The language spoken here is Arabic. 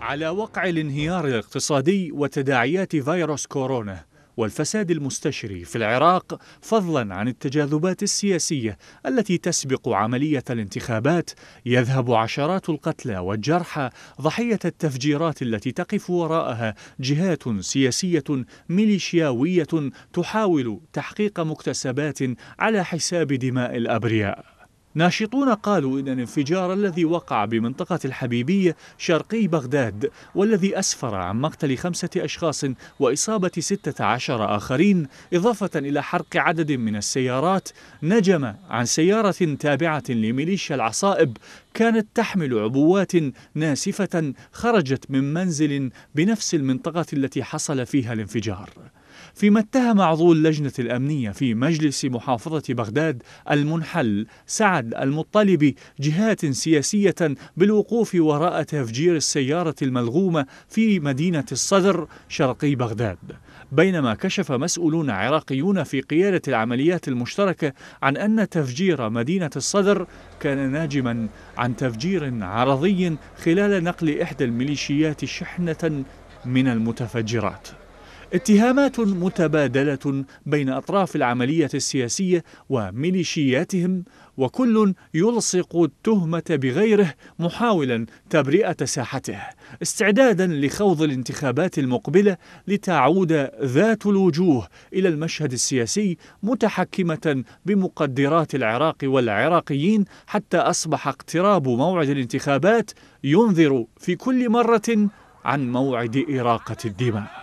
على وقع الانهيار الاقتصادي وتداعيات فيروس كورونا والفساد المستشري في العراق فضلا عن التجاذبات السياسيه التي تسبق عمليه الانتخابات يذهب عشرات القتلى والجرحى ضحيه التفجيرات التي تقف وراءها جهات سياسيه ميليشياويه تحاول تحقيق مكتسبات على حساب دماء الابرياء ناشطون قالوا إن الانفجار الذي وقع بمنطقة الحبيبية شرقي بغداد والذي أسفر عن مقتل خمسة أشخاص وإصابة ستة عشر آخرين إضافة إلى حرق عدد من السيارات نجم عن سيارة تابعة لميليشيا العصائب كانت تحمل عبوات ناسفة خرجت من منزل بنفس المنطقة التي حصل فيها الانفجار فيما اتهم عضو اللجنة الأمنية في مجلس محافظة بغداد المنحل سعد المطلبي جهات سياسية بالوقوف وراء تفجير السيارة الملغومة في مدينة الصدر شرقي بغداد بينما كشف مسؤولون عراقيون في قيادة العمليات المشتركة عن أن تفجير مدينة الصدر كان ناجما عن تفجير عرضي خلال نقل إحدى الميليشيات شحنة من المتفجرات اتهامات متبادلة بين أطراف العملية السياسية وميليشياتهم وكل يلصق التهمة بغيره محاولا تبرئة ساحته استعدادا لخوض الانتخابات المقبلة لتعود ذات الوجوه إلى المشهد السياسي متحكمة بمقدرات العراق والعراقيين حتى أصبح اقتراب موعد الانتخابات ينذر في كل مرة عن موعد إراقة الدماء